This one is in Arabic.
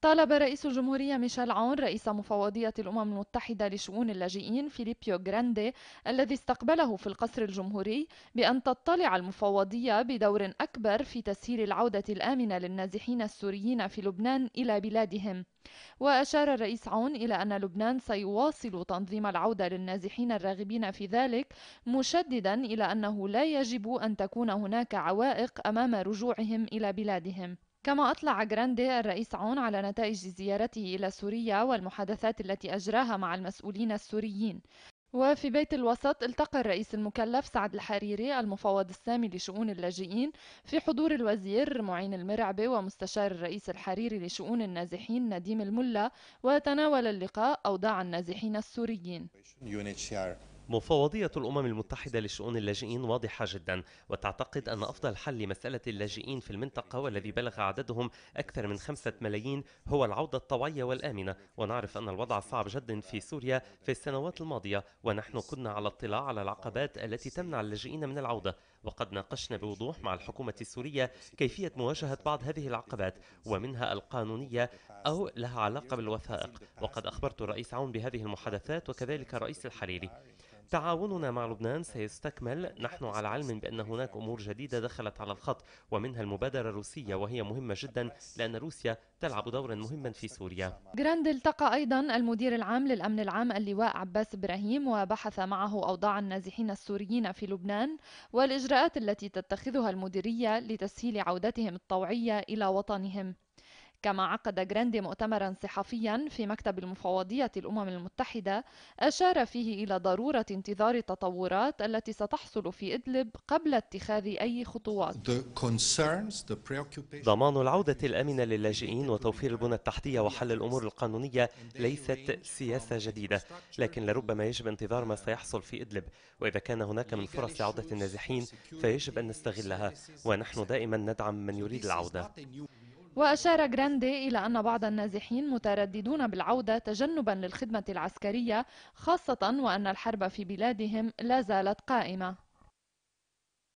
طالب رئيس الجمهورية ميشيل عون رئيس مفوضية الأمم المتحدة لشؤون اللاجئين فيليبيو جراندي الذي استقبله في القصر الجمهوري بأن تطلع المفوضية بدور أكبر في تسهيل العودة الآمنة للنازحين السوريين في لبنان إلى بلادهم وأشار الرئيس عون إلى أن لبنان سيواصل تنظيم العودة للنازحين الراغبين في ذلك مشددا إلى أنه لا يجب أن تكون هناك عوائق أمام رجوعهم إلى بلادهم كما أطلع جراندي الرئيس عون على نتائج زيارته إلى سوريا والمحادثات التي أجراها مع المسؤولين السوريين وفي بيت الوسط التقى الرئيس المكلف سعد الحريري المفوض السامي لشؤون اللاجئين في حضور الوزير معين المرعبي ومستشار الرئيس الحريري لشؤون النازحين نديم الملا وتناول اللقاء أوضاع النازحين السوريين مفوضية الأمم المتحدة لشؤون اللاجئين واضحة جدا وتعتقد أن أفضل حل لمسألة اللاجئين في المنطقة والذي بلغ عددهم أكثر من خمسة ملايين هو العودة الطوعية والآمنة ونعرف أن الوضع صعب جدا في سوريا في السنوات الماضية ونحن كنا على اطلاع على العقبات التي تمنع اللاجئين من العودة وقد ناقشنا بوضوح مع الحكومة السورية كيفية مواجهة بعض هذه العقبات ومنها القانونية أو لها علاقة بالوثائق وقد أخبرت الرئيس عون بهذه المحادثات وكذلك الرئيس الحريري تعاوننا مع لبنان سيستكمل نحن على علم بأن هناك أمور جديدة دخلت على الخط ومنها المبادرة الروسية وهي مهمة جدا لأن روسيا تلعب دورا مهما في سوريا جراند التقى أيضا المدير العام للأمن العام اللواء عباس إبراهيم وبحث معه أوضاع النازحين السوريين في لبنان والإجراءات التي تتخذها المديرية لتسهيل عودتهم الطوعية إلى وطنهم كما عقد جراندي مؤتمرا صحفيا في مكتب المفوضية الأمم المتحدة أشار فيه إلى ضرورة انتظار التطورات التي ستحصل في إدلب قبل اتخاذ أي خطوات ضمان العودة الآمنة للاجئين وتوفير البنى التحتية وحل الأمور القانونية ليست سياسة جديدة لكن لربما يجب انتظار ما سيحصل في إدلب وإذا كان هناك من فرص لعودة النازحين فيجب أن نستغلها ونحن دائما ندعم من يريد العودة وأشار جراندي إلى أن بعض النازحين مترددون بالعودة تجنبا للخدمة العسكرية خاصة وأن الحرب في بلادهم لا زالت قائمة